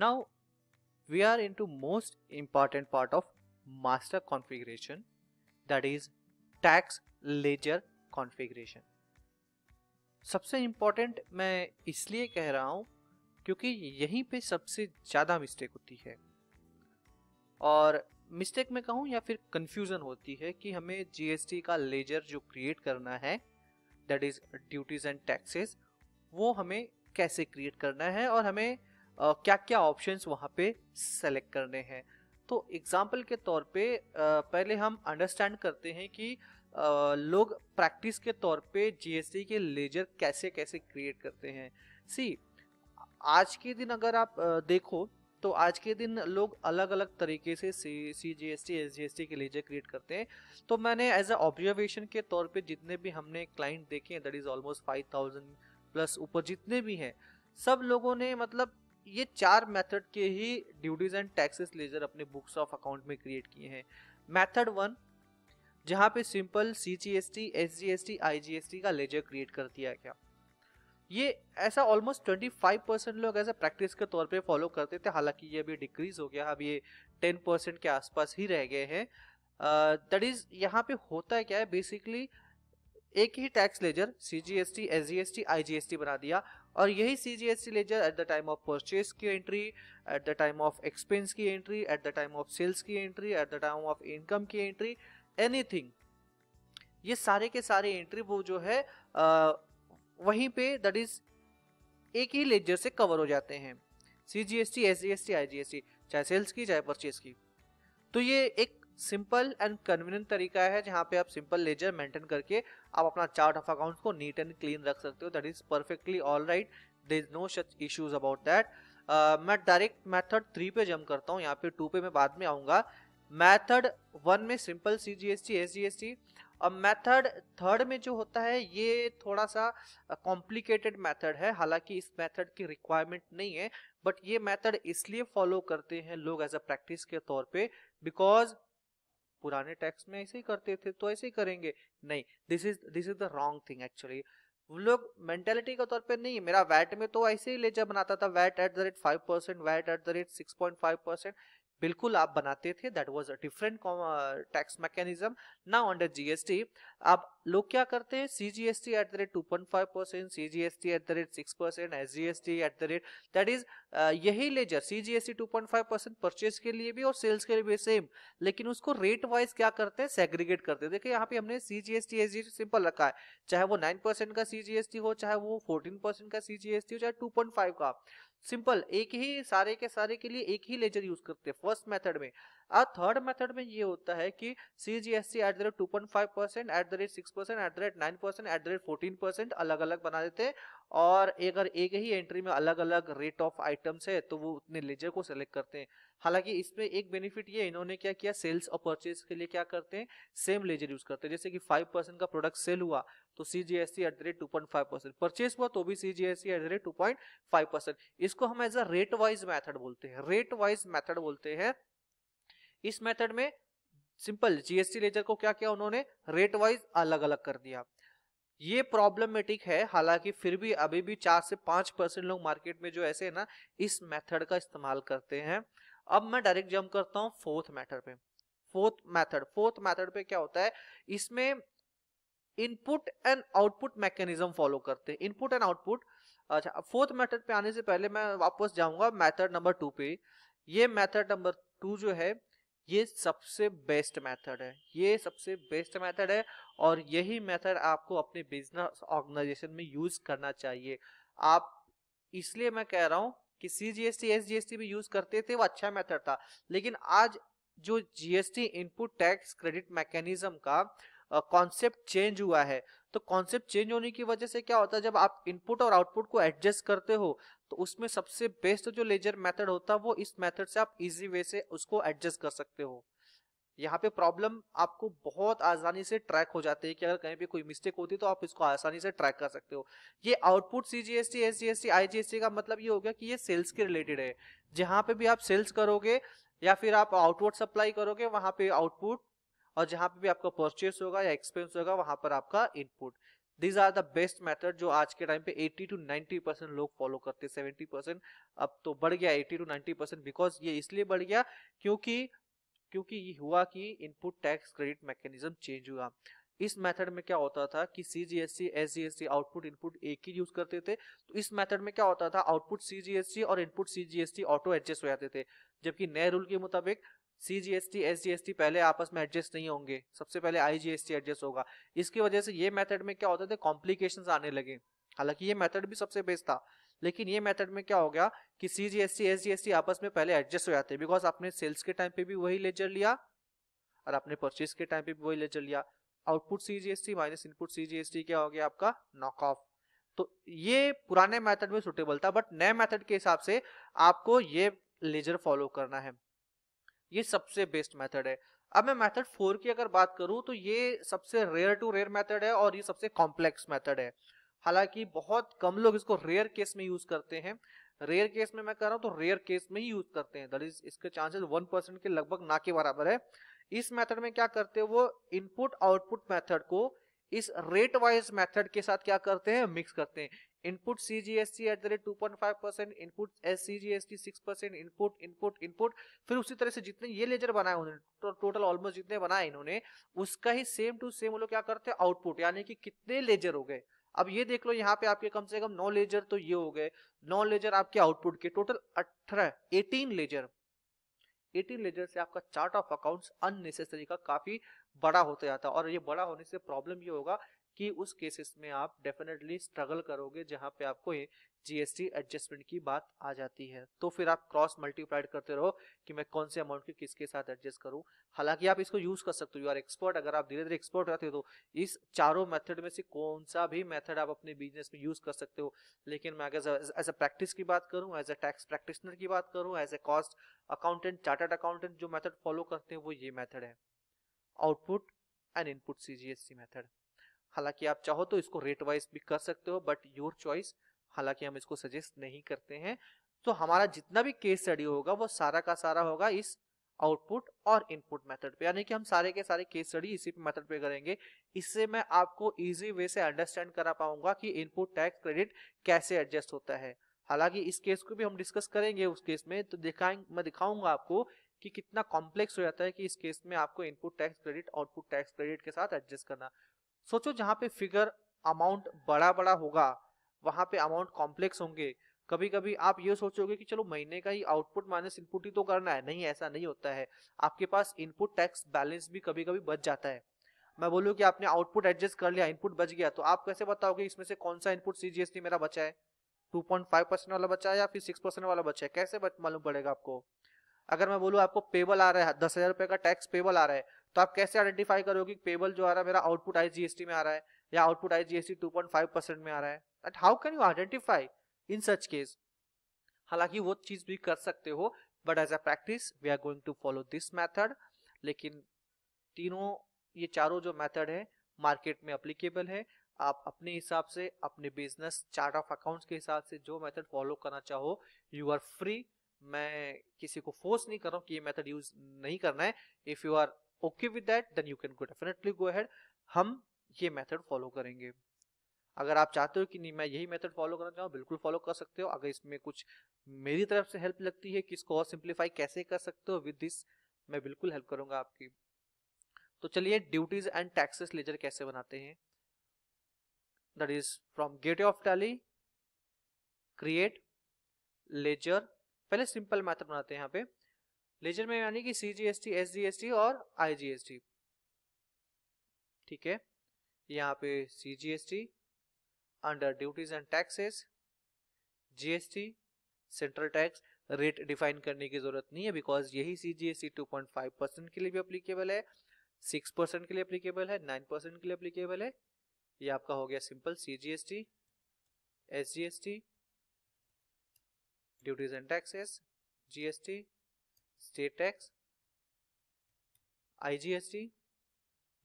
Now we are into most important part of master configuration that is tax ledger configuration. सबसे important मैं इसलिए कह रहा हूँ क्योंकि यहीं पे सबसे ज़्यादा मिस्टेक होती है और मिस्टेक में कहूँ या फिर कंफ्यूजन होती है कि हमें जीएसटी का लेजर जो क्रिएट करना है that is duties and taxes वो हमें कैसे क्रिएट करना है और हमें क्या क्या ऑप्शंस वहाँ पे सेलेक्ट करने हैं तो एग्जाम्पल के तौर पे पहले हम अंडरस्टैंड करते हैं कि लोग प्रैक्टिस के तौर पे जीएसटी के लेजर कैसे कैसे क्रिएट करते हैं सी आज के दिन अगर आप देखो तो आज के दिन लोग अलग अलग तरीके से C G S T S G S T के लेजर क्रिएट करते हैं तो मैंने एज अ ऑब्जर्वेशन के तौर पे जितने भी हमने क्लाइंट देखे हैं that is almost five thousand plus ऊपर जितने भी हैं सब लोगों ने मतलब ये चार मेथड के ही ड्यूटीज एंड टैक्सेस लेजर अपने बुक्स ऑफ अकाउंट में क्रिएट किए हैं मेथड वन जहाँ पे simple C G S T S G S T I G S T का लेजर क्रिएट कर दिया गया ये ऐसा ऑलमोस्ट फाइव परसेंट लोग ऐसा प्रैक्टिस के तौर पे फॉलो करते थे हालांकि ये अभी डिक्रीज हो गया अब ये टेन परसेंट के आसपास ही रह गए हैं दैट इज यहाँ पे होता है क्या है बेसिकली एक ही tax ledger C G S T S G S T I G S T बना दिया और यही C G S C ledger at the time of purchase की entry at the time of expense की entry at the time of sales की entry at the time of income की entry anything ये सारे के सारे एंट्री वो जो है आ, वहीं पे दैट इज एक ही लेजर से कवर हो जाते हैं C G S T S G S T I G S T चाहे सेल्स की चाहे परचेज की तो ये एक सिंपल एंड कन्वीनियंट तरीका है जहाँ पे आप सिंपल लेजर मेंटेन करके आप अपना चार्ट ऑफ अकाउंट्स को नीट एंड क्लीन रख सकते हो that is perfectly all right there is no such issues about that मैं डायरेक्ट मैथड थ्री पे जम करता हूँ यहाँ पे टू पे मैं बाद में आऊँगा मैथड वन में simple C G S T S G S T और मैथड थर्ड में जो होता है ये थोड़ा सा कॉम्प्लिकेटेड uh, मैथड है हालांकि इस मैथड की रिक्वायरमेंट नहीं है बट ये मैथड इसलिए फॉलो करते हैं लोग एज अ प्रैक्टिस के तौर पे बिकॉज पुराने टैक्स में ऐसे ही करते थे तो ऐसे ही करेंगे नहीं this is this is the wrong thing actually वो लोग मेंटेलिटी के तौर पे नहीं मेरा वैट में तो ऐसे ही लेजर बनाता था VAT at the rate five percent VAT at the rate six point five percent बिल्कुल आप बनाते थे that was a different tax mechanism now under GST आप लोग क्या करते हैं CGST at the rate two point five percent C G S T at the rate six percent S G S T at the rate that is यही ledger C G S T two point five percent purchase के लिए भी और sales के लिए भी same लेकिन उसको रेट वाइज क्या करते हैं सेग्रीगेट करते हैं देखिए यहाँ पे हमने C G S T S G S T simple रखा है चाहे वो नाइन परसेंट का सी जी एस टी हो चाहे वो फोर्टीन परसेंट का सी जी एस टी हो चाहे टू पॉइंट फाइव का सिंपल एक ही सारे के सारे के लिए एक ही लेजर यूज करते हैं फर्स्ट मेथड में और थर्ड मेथड में ये होता है कि C G S C at the rate two point five percent at the rate six percent at the rate nine percent at the rate fourteen percent अलग अलग बना देते हैं और अगर एक ही एंट्री में अलग अलग रेट ऑफ आइटम्स है तो वो उतने लेजर को सेलेक्ट करते हैं हालांकि इसमें एक बेनिफिट ये इन्होंने क्या किया सेल्स और परचेज के लिए क्या करते हैं सेम लेजर यूज करते हैं जैसे कि फाइव परसेंट का प्रोडक्ट सेल हुआ तो C G S C at the rate two point five percent purchase हुआ तो भी C G S C at the rate two point five percent इसको हम as a rate wise method बोलते हैं रेट वाइज मैथड बोलते हैं इस मैथड में सिंपल जीएसटी लेजर को क्या किया उन्होंने रेट वाइज अलग अलग कर दिया ये प्रॉब्लमेटिक है हालांकि फिर भी अभी भी चार से पांच परसेंट लोग मार्केट में जो ऐसे है ना इस मेथड का इस्तेमाल करते हैं अब मैं डायरेक्ट जंप करता हूँ फोर्थ मेथड पे फोर्थ मेथड फोर्थ मेथड पे क्या होता है इसमें input and output mechanism follow करते हैं इनपुट एंड आउटपुट अच्छा फोर्थ मेथड पे आने से पहले मैं वापस जाऊंगा मेथड नंबर टू पे ये मेथड नंबर टू जो है ये सबसे बेस्ट मेथड है ये सबसे बेस्ट मेथड है और यही मेथड आपको अपने बिजनेस ऑर्गेनाइजेशन में यूज करना चाहिए आप इसलिए मैं कह रहा हूँ कि C G S T S S G T भी यूज करते थे वो अच्छा मेथड था लेकिन आज जो GST input tax credit mechanism का कॉन्सेप्ट चेंज हुआ है तो कॉन्सेप्ट चेंज होने की वजह से क्या होता है जब आप इनपुट और आउटपुट को एडजस्ट करते हो तो उसमें सबसे बेस्ट जो लेजर मेथड होता है वो इस मेथड से आप इजी वे से उसको एडजस्ट कर सकते हो यहाँ पे प्रॉब्लम आपको बहुत आसानी से ट्रैक हो जाती है कि अगर कहीं पे कोई मिस्टेक होती है तो आप इसको आसानी से ट्रैक कर सकते हो ये output C G S T S G S T I G S T का मतलब ये हो गया कि ये सेल्स के रिलेटेड है जहाँ पे भी आप सेल्स करोगे या फिर आप आउटपुट सप्लाई करोगे वहाँ पे आउटपुट और जहां पे भी आपका परचेस होगा या एक्सपेंस होगा वहां पर आपका input these are the best method जो आज के टाइम पे 80 टू 90 परसेंट लोग फॉलो करते 70 परसेंट अब तो बढ़ गया 80 टू 90 परसेंट बिकॉज ये इसलिए बढ़ गया क्योंकि क्योंकि ये हुआ कि input tax credit mechanism change हुआ इस मेथड में क्या होता था कि C G S C S G S C output input एक ही यूज करते थे तो इस मेथड में क्या होता था output C G S C और input C G S T auto adjust हो जाते थे जबकि नए रूल के मुताबिक C G S T S G S T पहले आपस में एडजस्ट नहीं होंगे सबसे पहले I G S T adjust होगा इसकी वजह से ये मेथड में क्या होते थे कॉम्प्लिकेशन आने लगे हालांकि ये मेथड भी सबसे बेस्ट था लेकिन ये मेथड में क्या हो गया कि C G S T S G S T आपस में पहले एडजस्ट हो जाते हैं बिकॉज आपने सेल्स के टाइम पे भी वही लेजर लिया और आपने परचेज के टाइम पे भी वही लेजर लिया output C G S T minus input C G S T क्या हो गया आपका नॉक ऑफ तो ये पुराने मेथड में सुटेबल था बट नए मेथड के हिसाब से आपको ये लेजर फॉलो करना है ये सबसे बेस्ट मेथड है अब मैं मेथड फोर की अगर बात करूं तो ये सबसे रेयर टू रेयर मेथड है और ये सबसे कॉम्प्लेक्स मेथड है हालांकि बहुत कम लोग इसको रेयर केस में यूज करते हैं रेयर केस में मैं कर रहा हूं तो रेयर केस में ही यूज करते हैं दैट इज इसके चांसेस वन परसेंट के लगभग ना के बराबर है इस मेथड में क्या करते हैं वो इनपुट आउटपुट मेथड को इस रेट वाइज मेथड के साथ क्या करते हैं मिक्स करते हैं input C G S T at the rate two point five percent input S C G S T six percent input input input फिर उसी तरह से जितने ये लेजर बनाए उन्होंने तो, टोटल ऑलमोस्ट जितने बनाए इन्होंने उसका ही सेम टू सेम वो लोग क्या करते हैं आउटपुट यानी कि कितने लेजर हो गए अब ये देख लो यहाँ पे आपके कम से कम नौ लेजर तो ये हो गए नौ लेजर आपके आउटपुट के टोटल अठारह एटीन लेजर 18 लेजर से आपका चार्ट ऑफ अकाउंट्स अननेसेसरी का काफी बड़ा होता जाता है और ये बड़ा होने से प्रॉब्लम ये होगा कि उस केसेस में आप डेफिनेटली स्ट्रगल करोगे जहां पे आपको ये जीएसटी एडजस्टमेंट की बात आ जाती है तो फिर आप क्रॉस मल्टीप्लाइड करते रहो कि मैं कौन से अमाउंट के किसके साथ एडजस्ट करूं हालांकि आप इसको यूज कर सकते हो यू आर एक्सपर्ट अगर आप धीरे धीरे एक्सपर्ट रहते हो तो इस चारों मेथड में से कौन सा भी मेथड आप अपने बिजनेस में यूज कर सकते हो लेकिन मैं अगर एज अ प्रैक्टिस की बात करूँ एज अ टैक्स प्रैक्टिसनर की बात करूँ as a cost accountant chartered accountant जो मेथड फॉलो करते हैं वो ये मेथड है output and input C C method हालांकि आप चाहो तो इसको रेट वाइज भी कर सकते हो बट योर चॉइस हालांकि हम इसको सजेस्ट नहीं करते हैं तो हमारा जितना भी केस स्टडी होगा वो सारा का सारा होगा इस आउटपुट और इनपुट मेथड पे यानी कि हम सारे के सारे केस स्टडी इसी पे मेथड पे करेंगे इससे मैं आपको इजी वे से अंडरस्टैंड करा पाऊंगा कि इनपुट टैक्स क्रेडिट कैसे एडजस्ट होता है हालांकि इस केस को भी हम डिस्कस करेंगे उस केस में तो दिखाएंगे मैं दिखाऊंगा आपको कि कितना कॉम्प्लेक्स हो जाता है कि इस केस में आपको input tax credit output tax credit के साथ एडजस्ट करना सोचो जहां पे फिगर अमाउंट बड़ा बड़ा होगा वहां पे अमाउंट कॉम्प्लेक्स होंगे कभी कभी आप ये सोचोगे कि चलो महीने का ही आउटपुट माइनस इनपुट ही तो करना है नहीं ऐसा नहीं होता है आपके पास इनपुट टैक्स बैलेंस भी कभी कभी बच जाता है मैं बोलूँ कि आपने आउटपुट एडजस्ट कर लिया इनपुट बच गया तो आप कैसे बताओगे इसमें से कौन सा इनपुट सीजीएसटी मेरा बचा है टू परसेंट वाला बचा है या फिर सिक्स परसेंट वाला बचा है कैसे मालूम पड़ेगा आपको अगर मैं बोलूँ आपको पेबल आ रहा है दस हजार रुपये का टैक्स पेबल आ रहा है तो आप कैसे आइडेंटिफाई करोगे पेबल जो आ रहा है मेरा आउटपुट आई जीएसटी में आ रहा है या आउटपुट आई जीएसटी 2.5 परसेंट में आ रहा है at how can you identify in such case हालांकि वो चीज भी कर सकते हो but as a practice we are going to follow this method लेकिन तीनों ये चारों जो मैथड है मार्केट में अप्लीकेबल है आप अपने हिसाब से अपने बिजनेस चार्ट ऑफ अकाउंट्स के हिसाब से जो मेथड फॉलो करना चाहो यू आर फ्री मैं किसी को फोर्स नहीं कर रहा हूँ कि ये मेथड यूज नहीं करना है if you are okay with that then you can go definitely go ahead हम ये मेथड फॉलो करेंगे अगर आप चाहते हो कि नहीं मैं यही मेथड फॉलो करना चाहूँ बिल्कुल फॉलो कर सकते हो अगर इसमें कुछ मेरी तरफ से हेल्प लगती है कि इसको और सिंप्लीफाई कैसे कर सकते हो विद दिस मैं बिल्कुल हेल्प करूंगा आपकी तो चलिए ड्यूटीज एंड टैक्सेस लेजर कैसे बनाते हैं that is from gate of Tally create ledger पहले सिंपल मैथड बनाते हैं यहाँ पे लेजर में यानी कि C G S T S G S T और आई जी एस टी ठीक है यहाँ पे C G S T under duties and taxes GST central tax rate define करने की जरूरत नहीं है बिकॉज यही C G S T two point five percent के लिए भी अप्लीकेबल है सिक्स परसेंट के लिए अप्लीकेबल है नाइन परसेंट के लिए अप्लीकेबल है ये आपका हो गया simple C G S T S G S T duties and taxes GST state tax, IGST,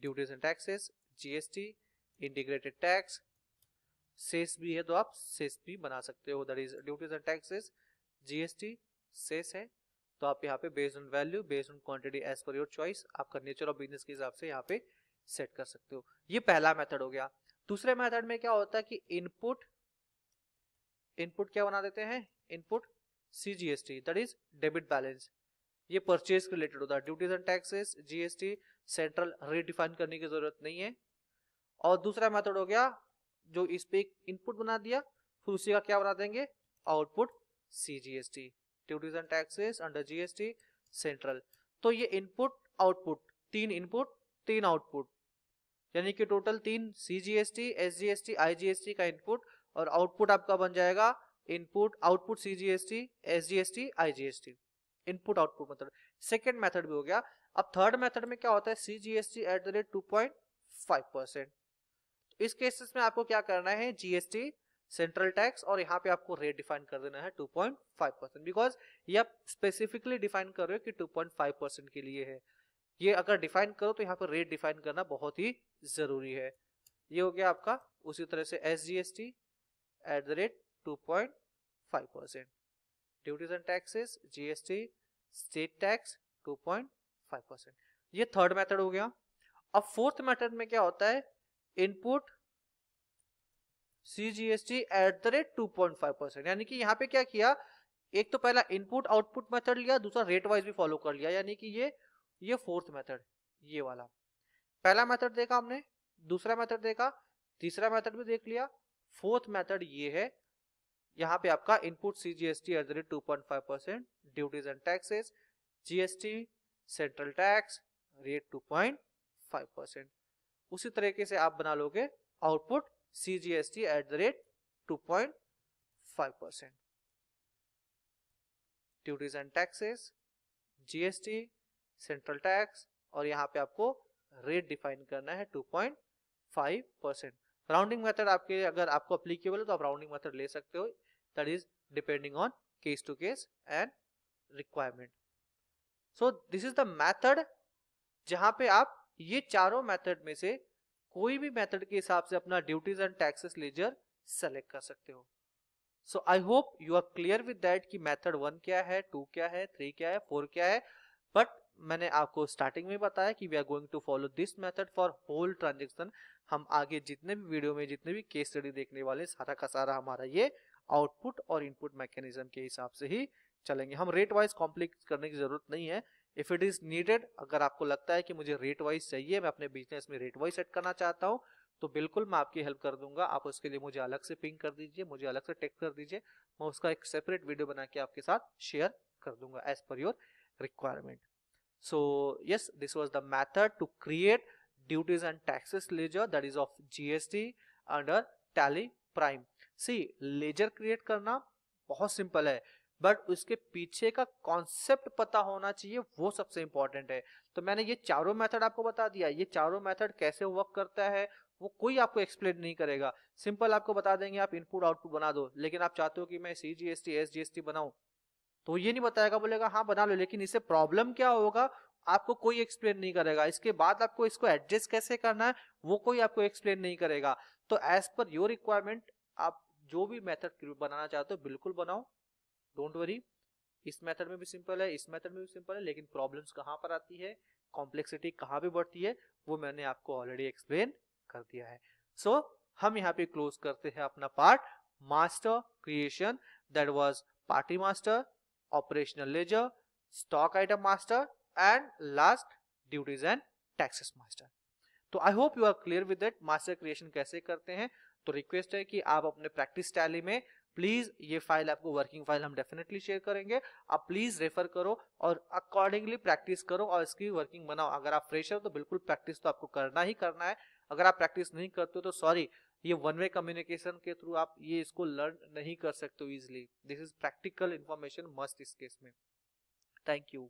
duties and taxes, GST, integrated tax, cess भी है तो आप सेस भी बना सकते हो that is duties and taxes GST cess है तो आप यहाँ पे based on value based on quantity as per your choice आपका नेचर ऑफ बिजनेस के हिसाब से यहाँ पे सेट कर सकते हो ये पहला मेथड हो गया दूसरे मेथड में क्या होता है कि इनपुट इनपुट क्या बना देते हैं input CGST that is debit balance ये परचेज रिलेटेड होता है duties and taxes GST central redefine करने की जरूरत नहीं है और दूसरा मेथड हो गया जो इस पे इनपुट बना दिया फिर उसी का क्या बना देंगे output C G S T duties and taxes under GST central तो ये इनपुट आउटपुट तीन इनपुट तीन आउटपुट यानी कि टोटल तीन C G S T S G S T I G S T का इनपुट और आउटपुट आपका बन जाएगा input output C G S T S G S T I G S T input output method second method भी हो गया अब third method में क्या होता है C G S T at the rate two point five percent इस cases में आपको क्या करना है जीएसटी सेंट्रल टैक्स और यहाँ पे आपको रेट डिफाइन कर देना है 2.5 परसेंट बिकॉज ये आप स्पेसिफिकली डिफाइन कर रहे हो कि 2.5 परसेंट के लिए है ये अगर डिफाइन करो तो यहाँ पर रेट डिफाइन करना बहुत ही जरूरी है ये हो गया आपका उसी तरह से S G S T at the rate two point five percent duties and taxes gst state tax 2.5 percent ये थर्ड मेथड हो गया अब फोर्थ मेथड में क्या होता है input C G S T at the rate two point five percent यानी कि यहाँ पे क्या किया एक तो पहला इनपुट आउटपुट मेथड लिया दूसरा रेट वाइज भी फॉलो कर लिया यानी कि ये ये फोर्थ मेथड ये वाला पहला मेथड देखा हमने दूसरा मेथड देखा तीसरा मेथड भी देख लिया फोर्थ मेथड ये है यहाँ पे आपका input C G S T at the rate two point five percent duties and taxes GST central tax rate two point five percent उसी तरीके से आप बना लोगे output C G S T at the rate two point five percent duties and taxes GST central tax और यहाँ पे आपको रेट डिफाइन करना है two point five percent rounding method आपके अगर आपको अप्लीकेबल है तो आप राउंडिंग मेथड ले सकते हो that is depending on case to case and requirement so this is the method जहां पे आप ये चारों मेथड में से कोई भी मेथड के हिसाब से अपना duties and taxes ledger select कर सकते हो so I hope you are clear with that कि मेथड वन क्या है टू क्या है थ्री क्या है फोर क्या है बट मैंने आपको स्टार्टिंग में बताया कि we are going to follow this method for whole transaction हम आगे जितने भी वीडियो में जितने भी केस स्टडी देखने वाले सारा का सारा हमारा ये आउटपुट और इनपुट मैकेनिज्म के हिसाब से ही चलेंगे हम रेट वाइज कॉम्प्लिक करने की जरूरत नहीं है इफ इट इज नीडेड अगर आपको लगता है कि मुझे रेट वाइज चाहिए मैं अपने बिजनेस में रेट वाइज सेट करना चाहता हूँ तो बिल्कुल मैं आपकी हेल्प कर दूंगा आप उसके लिए मुझे अलग से पिंग कर दीजिए मुझे अलग से टेक्स कर दीजिए मैं उसका एक सेपरेट वीडियो बना के आपके साथ शेयर कर दूंगा as per your requirement so yes this was the method to create duties and taxes ledger that is of GST under Tally prime see ledger create करना बहुत सिंपल है बट उसके पीछे का कॉन्सेप्ट पता होना चाहिए वो सबसे इंपॉर्टेंट है तो मैंने ये चारों मेथड आपको बता दिया ये चारों मेथड कैसे वर्क करता है वो कोई आपको एक्सप्लेन नहीं करेगा सिंपल आपको बता देंगे आप इनपुट आउटपुट बना दो लेकिन आप चाहते हो कि मैं C G S T S G S T बनाऊ तो ये नहीं बताएगा बोलेगा हाँ बना लो लेकिन इससे प्रॉब्लम क्या होगा आपको कोई एक्सप्लेन नहीं करेगा इसके बाद आपको इसको एडजस्ट कैसे करना है वो कोई आपको एक्सप्लेन नहीं करेगा तो एज पर योर रिक्वायरमेंट आप जो भी मेथड बनाना चाहते हो बिल्कुल बनाओ डोंट वरी इस मेथड में भी सिंपल है इस मेथड में भी सिंपल है लेकिन प्रॉब्लम्स कहाँ पर आती है कॉम्प्लेक्सिटी कहाँ पे बढ़ती है वो मैंने आपको ऑलरेडी एक्सप्लेन कर दिया है सो so, हम यहाँ पे क्लोज करते हैं अपना part master creation that was party master operational ledger stock item master and last duties and taxes master तो I hope you are clear with that master creation कैसे करते हैं तो रिक्वेस्ट है कि आप अपने प्रैक्टिस टैली में प्लीज ये फाइल आपको वर्किंग फाइल हम डेफिनेटली शेयर करेंगे आप प्लीज रेफर करो और अकॉर्डिंगली प्रैक्टिस करो और इसकी वर्किंग बनाओ अगर आप फ्रेशर हो तो बिल्कुल प्रैक्टिस तो आपको करना ही करना है अगर आप प्रैक्टिस नहीं करते हो तो सॉरी ये वन वे कम्युनिकेशन के थ्रू आप ये इसको लर्न नहीं कर सकते हो easily this is practical information must इस केस में थैंक यू